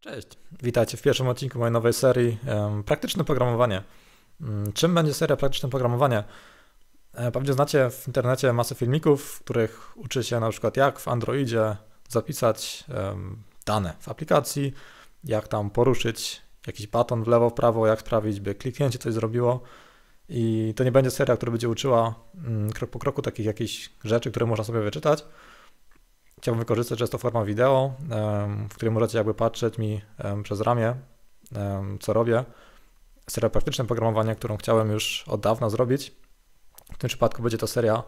Cześć, witajcie w pierwszym odcinku mojej nowej serii Praktyczne programowanie. Mm, czym będzie seria Praktyczne programowanie? E, pewnie znacie w internecie masę filmików, w których uczy się na przykład jak w Androidzie zapisać dane w aplikacji, jak tam poruszyć jakiś baton w lewo, w prawo, jak sprawić, by kliknięcie coś zrobiło. I to nie będzie seria, która będzie uczyła mm, krok po kroku takich jakichś rzeczy, które można sobie wyczytać, chciałbym wykorzystać, że jest to forma wideo, w której możecie jakby patrzeć mi przez ramię, co robię. Seria praktyczne programowanie, którą chciałem już od dawna zrobić. W tym przypadku będzie to seria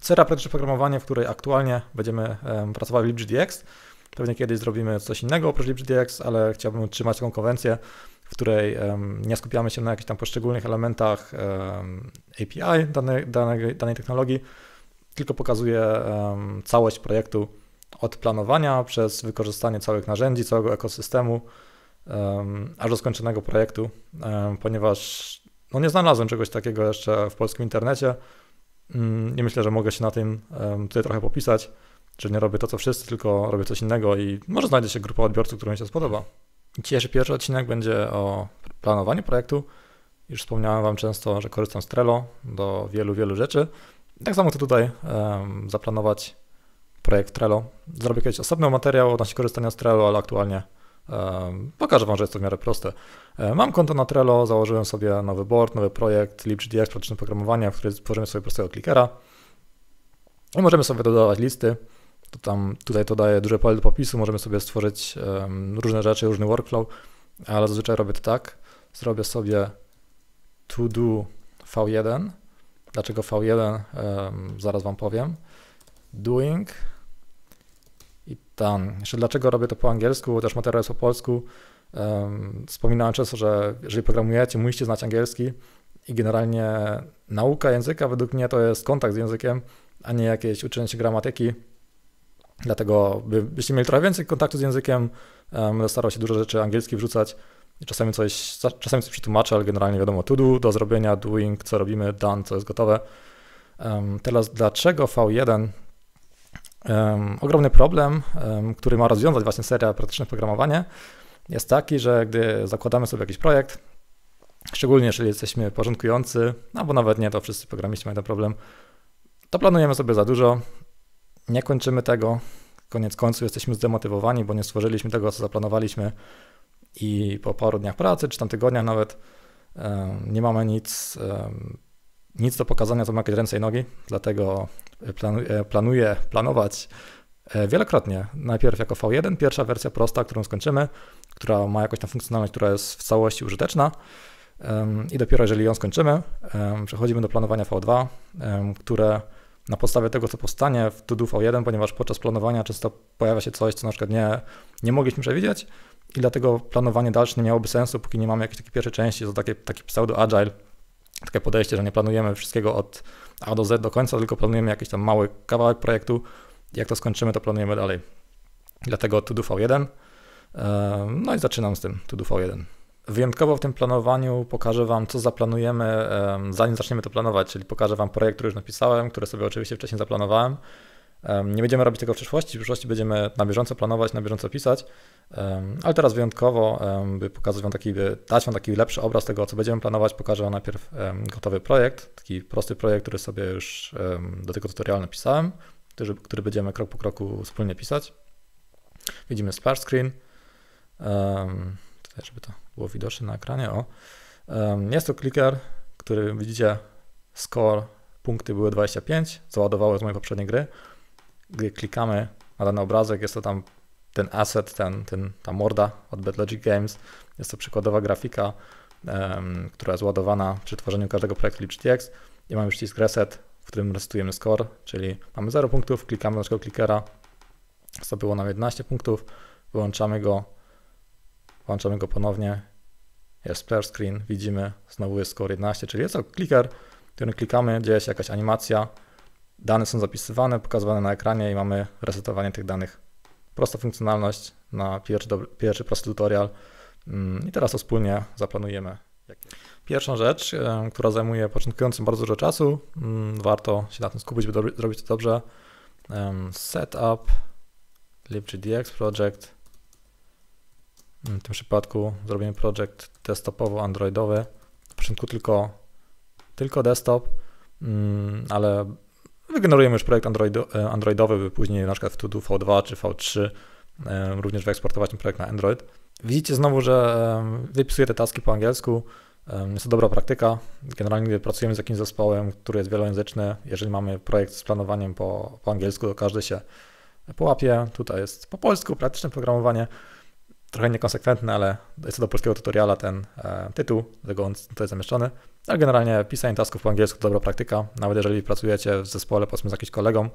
seria praktyczne programowanie, w której aktualnie będziemy pracować w LibGDX. Pewnie kiedyś zrobimy coś innego oprócz LibGDX, ale chciałbym utrzymać taką konwencję, w której nie skupiamy się na jakichś tam poszczególnych elementach API danej, danej, danej technologii, tylko pokazuje całość projektu od planowania przez wykorzystanie całych narzędzi, całego ekosystemu, aż do skończonego projektu, ponieważ no, nie znalazłem czegoś takiego jeszcze w polskim internecie mm, i myślę, że mogę się na tym tutaj trochę popisać, że nie robię to co wszyscy, tylko robię coś innego i może znajdzie się grupa odbiorców, którą mi się spodoba. Dzisiejszy pierwszy odcinek będzie o planowaniu projektu. Już wspomniałem Wam często, że korzystam z Trello do wielu, wielu rzeczy. Tak samo chcę tutaj um, zaplanować projekt Trello. Zrobię kiedyś osobny materiał odnośnie korzystania z Trello, ale aktualnie um, pokażę Wam, że jest to w miarę proste. E, mam konto na Trello, założyłem sobie nowy board, nowy projekt, LibGDX, praktyczne programowania, w którym tworzymy sobie prostego klikera i możemy sobie dodawać listy. To tam, tutaj to daje duże pole do popisu, możemy sobie stworzyć różne rzeczy, różny workflow, ale zazwyczaj robię to tak. Zrobię sobie to do V1, Dlaczego V1? zaraz wam powiem. Doing i done. Jeszcze dlaczego robię to po angielsku, też materiał jest po polsku. wspominałem często, że jeżeli programujecie, musicie znać angielski i generalnie nauka języka według mnie to jest kontakt z językiem, a nie jakieś uczenie się gramatyki. Dlatego byście mieli trochę więcej kontaktu z językiem, będę starał się dużo rzeczy angielskich wrzucać, Czasami coś, czasami coś przetłumaczę, ale generalnie wiadomo, to do, do zrobienia, doing, co robimy, done, co jest gotowe. Um, teraz dlaczego V1? Um, ogromny problem, um, który ma rozwiązać właśnie seria praktyczne programowanie, jest taki, że gdy zakładamy sobie jakiś projekt, szczególnie jeżeli jesteśmy porządkujący, albo nawet nie, to wszyscy programiści mają ten problem, to planujemy sobie za dużo, nie kończymy tego, koniec końców jesteśmy zdemotywowani, bo nie stworzyliśmy tego, co zaplanowaliśmy, i po paru dniach pracy, czy tam tygodniach nawet, nie mamy nic, nic do pokazania, to ma jakieś ręce i nogi, dlatego e, planuję, e, planuję planować e, wielokrotnie. Najpierw jako V1, pierwsza wersja prosta, którą skończymy, która ma jakąś tam funkcjonalność, która jest w całości użyteczna. I dopiero jeżeli ją skończymy, przechodzimy do planowania V2, które na podstawie tego, co powstanie w do v 1 ponieważ podczas planowania często pojawia się coś, co na przykład nie, nie mogliśmy przewidzieć i dlatego planowanie dalsze nie miałoby sensu, póki nie mamy jakiejś takiej pierwszej części, to takie, takie pseudo-agile, takie podejście, że nie planujemy wszystkiego od A do Z do końca, tylko planujemy jakiś tam mały kawałek projektu jak to skończymy, to planujemy dalej. Dlatego do v 1 e, No i zaczynam z tym do v 1 Wyjątkowo w tym planowaniu pokażę Wam, co zaplanujemy, zanim zaczniemy to planować, czyli pokażę Wam projekt, który już napisałem, który sobie oczywiście wcześniej zaplanowałem. Nie będziemy robić tego w przyszłości, w przyszłości będziemy na bieżąco planować, na bieżąco pisać, ale teraz wyjątkowo, by pokazać Wam taki, by dać Wam taki lepszy obraz tego, co będziemy planować, pokażę Wam najpierw gotowy projekt, taki prosty projekt, który sobie już do tego tutorialu napisałem, który, który będziemy krok po kroku wspólnie pisać. Widzimy splash screen. Tutaj, żeby to było widoczne na ekranie. O. Jest to clicker, który widzicie, score, punkty były 25, załadowały z mojej poprzedniej gry. Gdy klikamy na dany obrazek, jest to tam ten asset, ten, ten, ta morda od Bad Logic Games. Jest to przykładowa grafika, um, która jest ładowana przy tworzeniu każdego projektu LibGTX i mamy przycisk reset, w którym resetujemy score, czyli mamy 0 punktów, klikamy na naszego clickera, co było nam 11 punktów, wyłączamy go, Włączamy go ponownie. Jest player screen, widzimy, znowu jest score 11, czyli jest to clicker, który klikamy, dzieje się jakaś animacja, dane są zapisywane, pokazywane na ekranie i mamy resetowanie tych danych. Prosta funkcjonalność na pierwszy, dobry, pierwszy prosty tutorial. Mm, I teraz to wspólnie zaplanujemy. Pierwszą rzecz, e, która zajmuje początkującym bardzo dużo czasu, mm, warto się na tym skupić, by zrobić to dobrze. Setup libgdx project w tym przypadku zrobimy projekt desktopowo androidowy. Na początku tylko, tylko desktop, mm, ale wygenerujemy już projekt e, androidowy, by później na przykład w Todo V2 czy V3 e, również wyeksportować ten projekt na Android. Widzicie znowu, że e, wypisuję te taski po angielsku. Jest to dobra praktyka. Generalnie, gdy pracujemy z jakimś zespołem, który jest wielojęzyczny, jeżeli mamy projekt z planowaniem po, po angielsku, to każdy się połapie. Tutaj jest po polsku praktyczne programowanie trochę niekonsekwentny, ale to do polskiego tutoriala ten e, tytuł, dlatego on tutaj zamieszczony. Ale generalnie pisanie tasków po angielsku to dobra praktyka, nawet jeżeli pracujecie w zespole powiedzmy z jakimś kolegą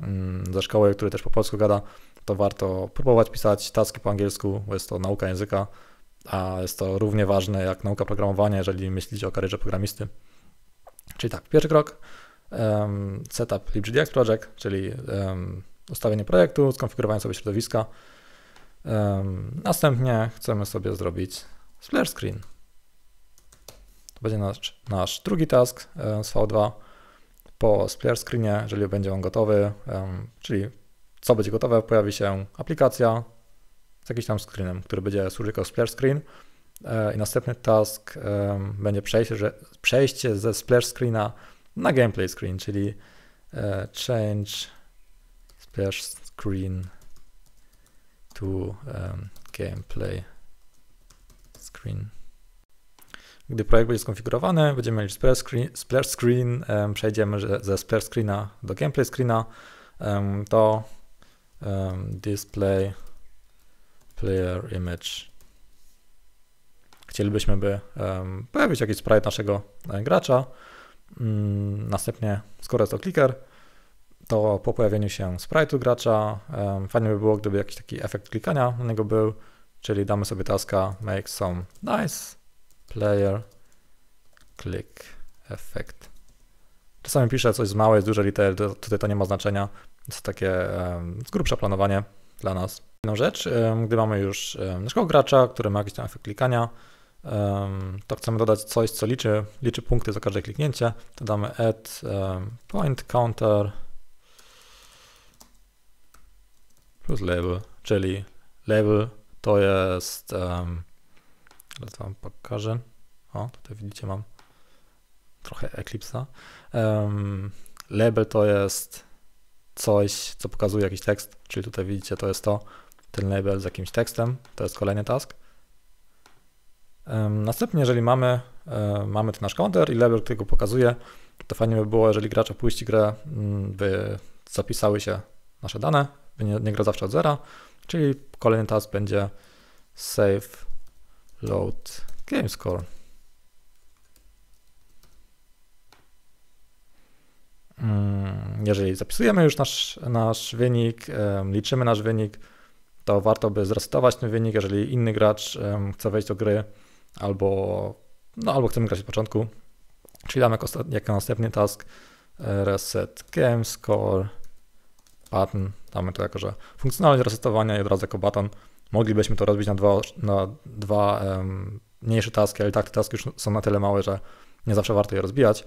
mm, ze szkoły, który też po polsku gada, to warto próbować pisać taski po angielsku, bo jest to nauka języka, a jest to równie ważne jak nauka programowania, jeżeli myślicie o karierze programisty. Czyli tak, pierwszy krok, um, setup LibGDX Project, czyli um, ustawienie projektu, skonfigurowanie sobie środowiska, Następnie chcemy sobie zrobić splash screen. To będzie nasz, nasz drugi task z V2. Po splash screenie, jeżeli będzie on gotowy, czyli co będzie gotowe, pojawi się aplikacja z jakimś tam screenem, który będzie służył jako splash screen. E, I następny task będzie przejście, że, przejście ze splash screena na gameplay screen, czyli e, change splash screen to um, gameplay screen. Gdy projekt będzie skonfigurowany, będziemy mieli splash screen, splash screen um, przejdziemy ze splash screena do gameplay screena, um, to display player image. Chcielibyśmy, by pojawić jakiś sprite naszego e, gracza. Mm, następnie, skoro jest to clicker, to po pojawieniu się sprite'u gracza fajnie by było, gdyby jakiś taki efekt klikania na niego był, czyli damy sobie taska make some nice player click effect. Czasami piszę coś z małej, z dużej litery, tutaj to nie ma znaczenia, jest takie z grubsza planowanie dla nas. Jedną rzecz, gdy mamy już naszego gracza, który ma jakiś tam efekt klikania, to chcemy dodać coś, co liczy, liczy punkty za każde kliknięcie, to damy add point counter plus label, czyli label to jest, um, wam pokażę, o tutaj widzicie mam trochę Eclipse'a. Um, label to jest coś, co pokazuje jakiś tekst, czyli tutaj widzicie to jest to, ten label z jakimś tekstem, to jest kolejny task. Um, następnie, jeżeli mamy, um, mamy ten nasz counter i label, który go pokazuje, to fajnie by było, jeżeli gracz opuści grę, mm, by zapisały się nasze dane nie, nie gra zawsze od zera, czyli kolejny task będzie save load game score. Mm, jeżeli zapisujemy już nasz, nasz wynik, liczymy nasz wynik, to warto by zresetować ten wynik, jeżeli inny gracz chce wejść do gry albo, no, albo chcemy grać od początku. Czyli damy jako, jako następny task e, reset game score pattern, damy to jako, że funkcjonalność resetowania i od razu jako baton. Moglibyśmy to rozbić na dwa, na dwa um, mniejsze taski, ale tak te taski już są na tyle małe, że nie zawsze warto je rozbijać.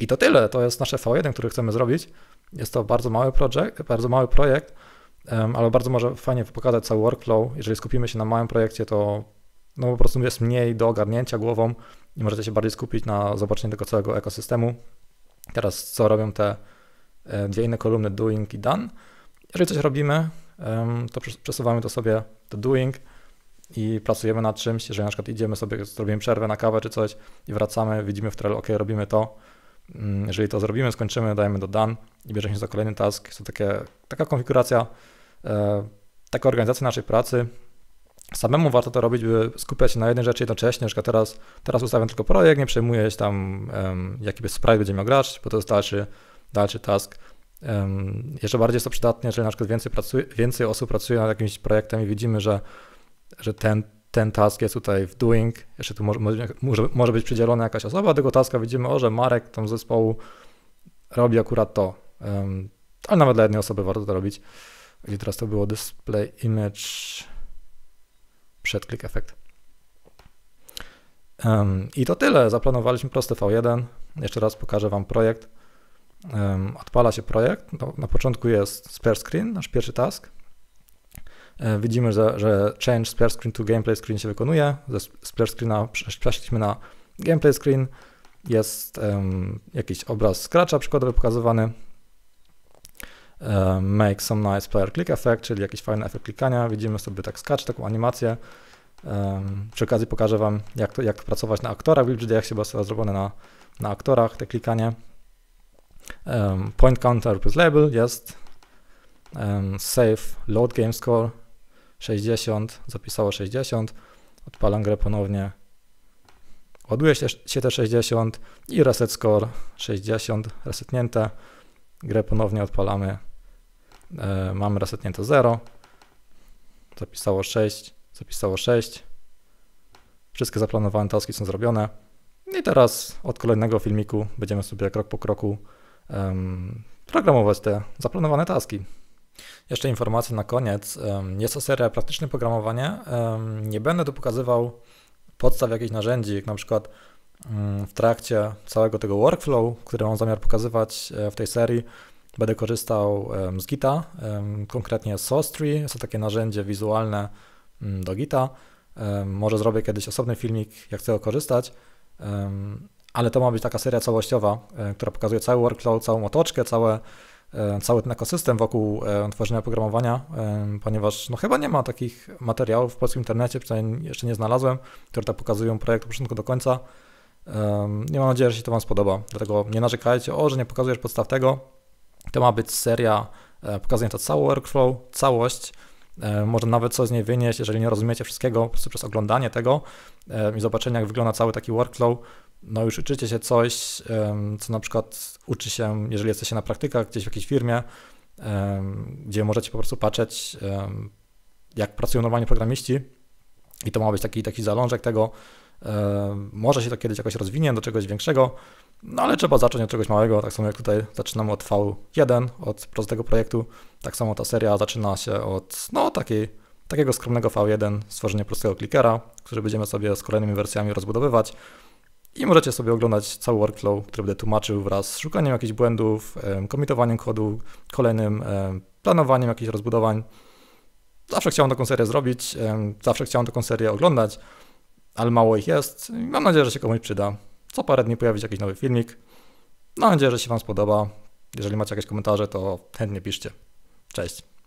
I to tyle, to jest nasze V1, który chcemy zrobić. Jest to bardzo mały, project, bardzo mały projekt, um, ale bardzo może fajnie pokazać cały workflow. Jeżeli skupimy się na małym projekcie, to no po prostu jest mniej do ogarnięcia głową i możecie się bardziej skupić na zobaczeniu tego całego ekosystemu. Teraz co robią te E, dwie inne kolumny doing i done. Jeżeli coś robimy, to przesuwamy to sobie do doing i pracujemy nad czymś. Jeżeli na przykład idziemy sobie, zrobimy przerwę na kawę czy coś i wracamy, widzimy w trail, ok, robimy to. Mm, jeżeli to zrobimy, skończymy, dajemy do done i bierzemy się za kolejny task. Jest to takie, taka konfiguracja, e, taka organizacja naszej pracy. Samemu warto to robić, by skupiać się na jednej rzeczy jednocześnie. Na przykład teraz, teraz ustawiam tylko projekt, nie przejmuję się tam, jaki sprite będzie miał grać, bo to wystarczy dalszy task. Jeszcze bardziej jest to przydatne, jeżeli na przykład więcej, pracuje, więcej osób pracuje nad jakimś projektem i widzimy, że, że ten, ten task jest tutaj w doing, jeszcze tu może, może, może być przydzielona jakaś osoba tego taska, widzimy, o, że Marek tam z zespołu robi akurat to, ale nawet dla jednej osoby warto to robić. Gdzie teraz to było display image przed click effect. I to tyle, zaplanowaliśmy prosty V1, jeszcze raz pokażę Wam projekt odpala się projekt. No, na początku jest spare screen, nasz pierwszy task. E, widzimy, że, że change spare screen to gameplay screen się wykonuje. Ze spare screena przeszliśmy na gameplay screen. Jest um, jakiś obraz scratcha przykładowy pokazywany. Um, make some nice player click effect, czyli jakiś fajny efekt klikania. Widzimy sobie tak scratch, taką animację. Um, przy okazji pokażę Wam, jak, to, jak pracować na aktorach w jak się było zrobione na, na aktorach, te klikanie um, point counter plus label jest um, save load game score 60, zapisało 60, odpalam grę ponownie, ładuje się, się te 60 i reset score 60, resetnięte, grę ponownie odpalamy, e, mamy resetnięte 0, zapisało 6, zapisało 6, wszystkie zaplanowane taski są zrobione i teraz od kolejnego filmiku będziemy sobie krok po kroku programować te zaplanowane taski. Jeszcze informacja na koniec. Jest to seria praktyczne programowanie. Nie będę tu pokazywał podstaw jakichś narzędzi, jak na przykład mm, w trakcie całego tego workflow, który mam zamiar pokazywać e, w tej serii, będę korzystał z Gita, konkretnie SourceTree. Jest to takie narzędzie wizualne mm, do Gita. Może zrobię kiedyś osobny filmik, jak chcę korzystać ale to ma być taka seria całościowa, e, która pokazuje cały workflow, całą otoczkę, całe, e, cały ten ekosystem wokół e, tworzenia programowania, ponieważ no chyba nie ma takich materiałów w polskim internecie, przynajmniej jeszcze nie znalazłem, które tak pokazują projekt od początku do końca. Nie mam nadzieję, że się to Wam spodoba, dlatego nie narzekajcie, o, że nie pokazujesz podstaw tego. To ma być seria pokazująca cały workflow, całość, może nawet coś z niej wynieść, jeżeli nie rozumiecie wszystkiego, po prostu przez oglądanie tego i zobaczenie, jak wygląda cały taki workflow, no już uczycie się coś, co na przykład uczy się, jeżeli jesteście na praktykach gdzieś w jakiejś firmie, gdzie możecie po prostu patrzeć, jak pracują normalni programiści i to ma być taki, taki zalążek tego, może się to kiedyś jakoś rozwinie do czegoś większego, no ale trzeba zacząć od czegoś małego, tak samo jak tutaj zaczynamy od V1, od prostego projektu, tak samo ta seria zaczyna się od no takiej, takiego skromnego V1, stworzenia prostego klikera, który będziemy sobie z kolejnymi wersjami rozbudowywać, i możecie sobie oglądać cały workflow, który będę tłumaczył wraz z szukaniem jakichś błędów, komitowaniem kodu, kolejnym planowaniem jakichś rozbudowań. Zawsze chciałem taką serię zrobić, zawsze chciałem taką serię oglądać, ale mało ich jest. Mam nadzieję, że się komuś przyda. Co parę dni pojawić jakiś nowy filmik. Mam nadzieję, że się Wam spodoba. Jeżeli macie jakieś komentarze, to chętnie piszcie. Cześć.